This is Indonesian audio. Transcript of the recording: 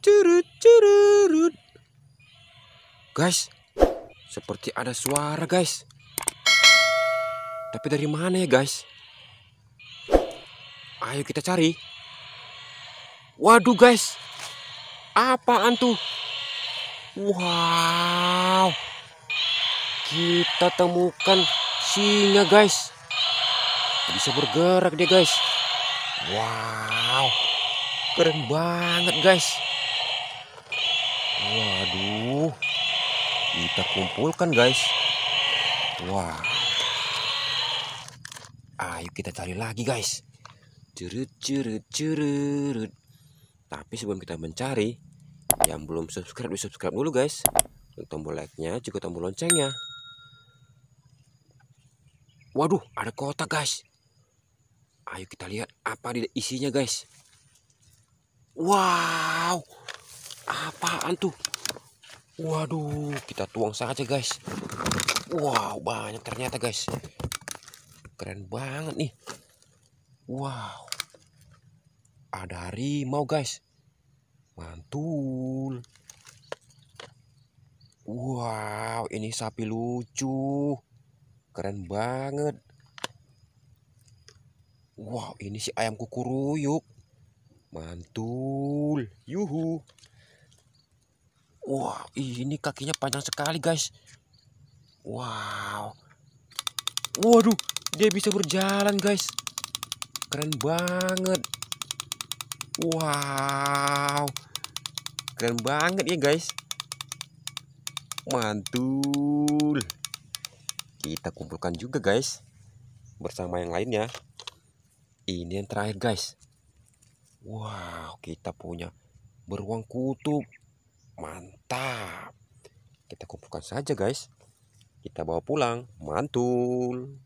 Curut curut. Guys, seperti ada suara guys. Tapi dari mana ya guys? Ayo kita cari. Waduh guys, apaan tuh? Wow, kita temukan singa guys. Bisa bergerak dia guys. Wow, keren banget guys waduh kita kumpulkan guys wah ayo ah, kita cari lagi guys Cerut cerut cerut. tapi sebelum kita mencari yang belum subscribe di subscribe dulu guys klik tombol like nya juga tombol loncengnya waduh ada kotak guys ayo kita lihat apa isinya guys wah apaan tuh waduh kita tuang saja guys wow banyak ternyata guys keren banget nih wow ada harimau guys mantul wow ini sapi lucu keren banget wow ini si ayam kukuruyuk mantul yuhu Wah, ini kakinya panjang sekali, guys. Wow. Waduh, dia bisa berjalan, guys. Keren banget. Wow. Keren banget ya, guys. Mantul. Kita kumpulkan juga, guys. Bersama yang lainnya. Ini yang terakhir, guys. Wow, kita punya beruang kutub mantap kita kumpulkan saja guys kita bawa pulang mantul